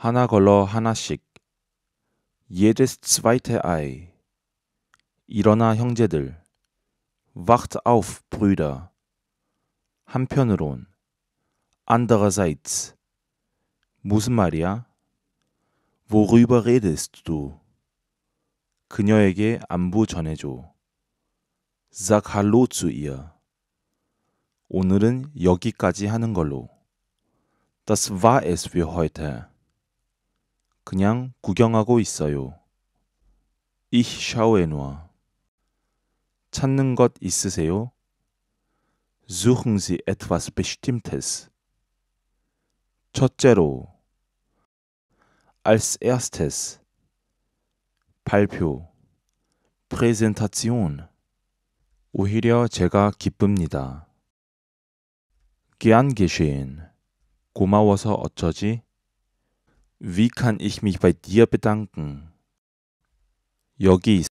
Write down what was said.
하나 걸러 하나씩. Jedes zweite Ei. 일어나 형제들. Wacht auf, Brüder. 한편으론. Andererseits. 무슨 말이야? Worüber redest du? 그녀에게 안부 전해줘. Sag hallo zu ihr. 오늘은 여기까지 하는 걸로. Das war es für heute. 그냥 구경하고 있어요. Ich schaue nur. 찾는 것 있으세요? Suchen Sie etwas Bestimmtes. 첫째로 Als erstes 발표 Präsentation 오히려 제가 기쁩니다. Gern geschehen. 고마워서 어쩌지? Wie kann ich mich bei dir bedanken? Yogis